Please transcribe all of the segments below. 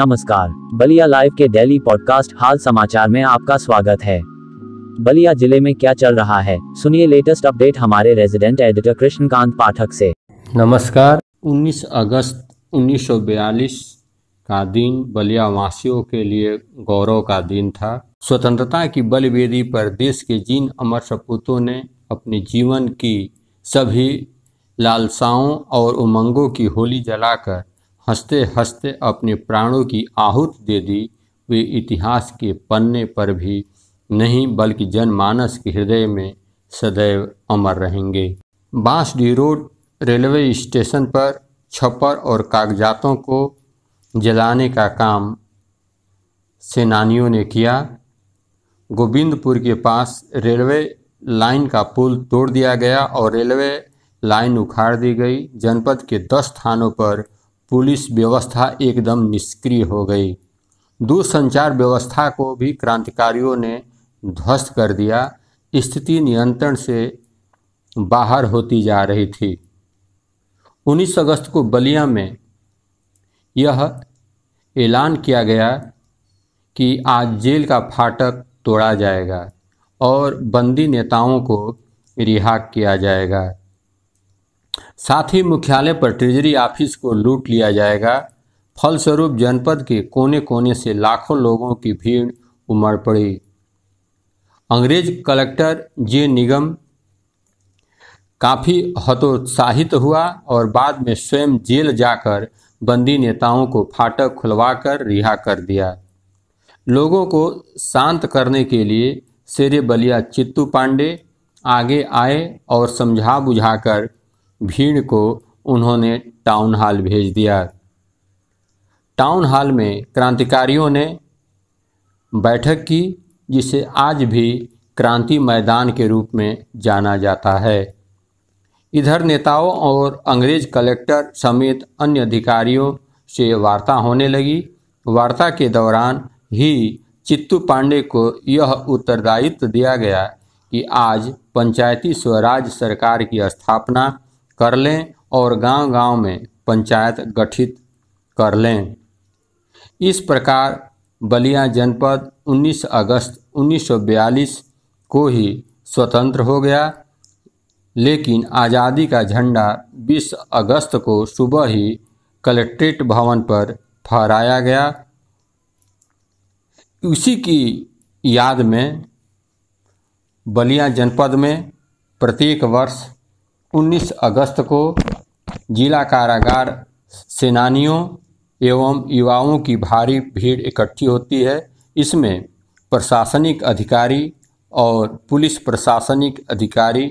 नमस्कार बलिया लाइव के daily podcast हाल समाचार में आपका स्वागत है बलिया जिले में क्या चल रहा है सुनिए लेटेस्ट अपडेट हमारे रेजिडेंट एडिटर कृष्णकांत पाठक से नमस्कार 19 अगस्त 1942 का दिन बलिया वासियों के लिए गौरव का दिन था स्वतंत्रता की बलवेदी पर देश के जिन अमर सपूतों ने अपने जीवन की सभी लालसाओं और उमंगों की होली जलाकर हंसते हंसते अपने प्राणों की आहुत दे दी वे इतिहास के पन्ने पर भी नहीं बल्कि जनमानस के हृदय में सदैव अमर रहेंगे बांसडी रोड रेलवे स्टेशन पर छप्पर और कागजातों को जलाने का काम सेनानियों ने किया गोविंदपुर के पास रेलवे लाइन का पुल तोड़ दिया गया और रेलवे लाइन उखाड़ दी गई जनपद के दस थानों पर पुलिस व्यवस्था एकदम निष्क्रिय हो गई दूरसंचार व्यवस्था को भी क्रांतिकारियों ने ध्वस्त कर दिया स्थिति नियंत्रण से बाहर होती जा रही थी 19 अगस्त को बलिया में यह ऐलान किया गया कि आज जेल का फाटक तोड़ा जाएगा और बंदी नेताओं को रिहा किया जाएगा साथ ही मुख्यालय पर ट्रेजरी ऑफिस को लूट लिया जाएगा फलस्वरूप जनपद के कोने कोने से लाखों लोगों की भीड़ उमड़ पड़ी अंग्रेज कलेक्टर जे निगम काफ़ी हतोत्साहित हुआ और बाद में स्वयं जेल जाकर बंदी नेताओं को फाटक खुलवाकर रिहा कर दिया लोगों को शांत करने के लिए शेरे बलिया चित्तू पांडे आगे आए और समझा बुझाकर भीड़ को उन्होंने टाउन हॉल भेज दिया टाउन हॉल में क्रांतिकारियों ने बैठक की जिसे आज भी क्रांति मैदान के रूप में जाना जाता है इधर नेताओं और अंग्रेज कलेक्टर समेत अन्य अधिकारियों से वार्ता होने लगी वार्ता के दौरान ही चित्तू पांडे को यह उत्तरदायित्व दिया गया कि आज पंचायती स्वराज सरकार की स्थापना कर लें और गांव-गांव में पंचायत गठित कर लें इस प्रकार बलिया जनपद 19 अगस्त 1942 को ही स्वतंत्र हो गया लेकिन आज़ादी का झंडा 20 अगस्त को सुबह ही कलेक्ट्रेट भवन पर फहराया गया उसी की याद में बलिया जनपद में प्रत्येक वर्ष 19 अगस्त को जिला कारागार सेनानियों एवं युवाओं की भारी भीड़ इकट्ठी होती है इसमें प्रशासनिक अधिकारी और पुलिस प्रशासनिक अधिकारी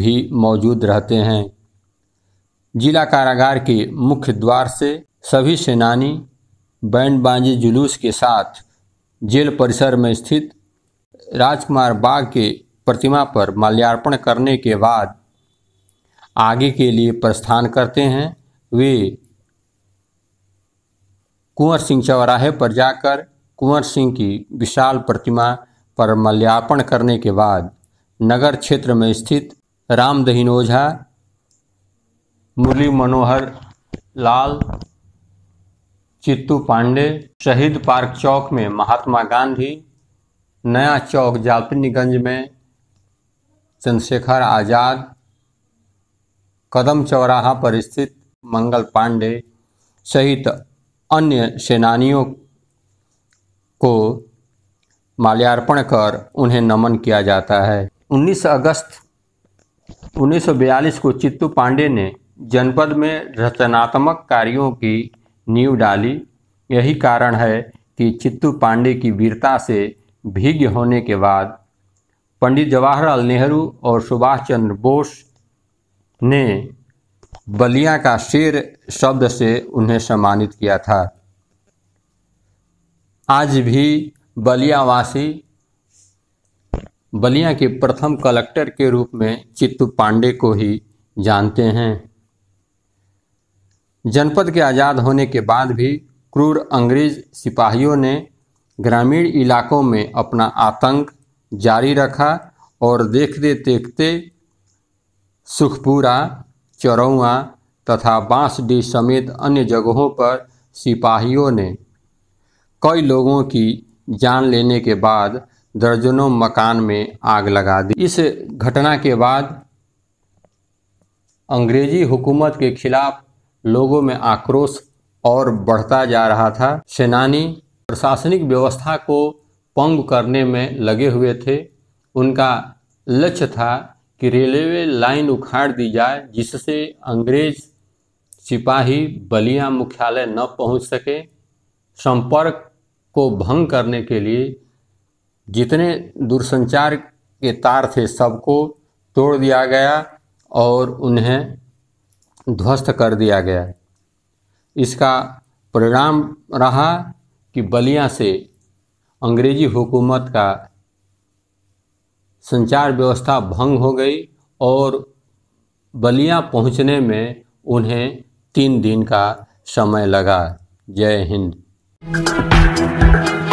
भी मौजूद रहते हैं जिला कारागार के मुख्य द्वार से सभी सेनानी बैंड बाजे जुलूस के साथ जेल परिसर में स्थित राजकुमार बाग के प्रतिमा पर माल्यार्पण करने के बाद आगे के लिए प्रस्थान करते हैं वे कुंवर सिंह चौराहे पर जाकर कुंवर सिंह की विशाल प्रतिमा पर मल्यार्पण करने के बाद नगर क्षेत्र में स्थित रामदहीन ओझा मुरली मनोहर लाल चित्तू पांडे शहीद पार्क चौक में महात्मा गांधी नया चौक जालपिनीगंज में चंद्रशेखर आज़ाद कदम चौराहा पर स्थित मंगल पांडे सहित अन्य सेनानियों को माल्यार्पण कर उन्हें नमन किया जाता है 19 अगस्त 1942 को चित्तू पांडे ने जनपद में रचनात्मक कार्यों की नींव डाली यही कारण है कि चित्तू पांडे की वीरता से भीग होने के बाद पंडित जवाहरलाल नेहरू और सुभाष चंद्र बोस ने बलिया का शेर शब्द से उन्हें सम्मानित किया था आज भी बलियावासी बलिया के प्रथम कलेक्टर के रूप में चित्तू पांडे को ही जानते हैं जनपद के आज़ाद होने के बाद भी क्रूर अंग्रेज सिपाहियों ने ग्रामीण इलाकों में अपना आतंक जारी रखा और देखते देखते सुखपुरा चरौआ तथा बांसडी समेत अन्य जगहों पर सिपाहियों ने कई लोगों की जान लेने के बाद दर्जनों मकान में आग लगा दी इस घटना के बाद अंग्रेजी हुकूमत के खिलाफ लोगों में आक्रोश और बढ़ता जा रहा था सेनानी प्रशासनिक व्यवस्था को पंग करने में लगे हुए थे उनका लक्ष्य था कि रेलवे लाइन उखाड़ दी जाए जिससे अंग्रेज सिपाही बलिया मुख्यालय न पहुंच सके संपर्क को भंग करने के लिए जितने दूरसंचार के तार थे सबको तोड़ दिया गया और उन्हें ध्वस्त कर दिया गया इसका परिणाम रहा कि बलिया से अंग्रेजी हुकूमत का संचार व्यवस्था भंग हो गई और बलिया पहुंचने में उन्हें तीन दिन का समय लगा जय हिंद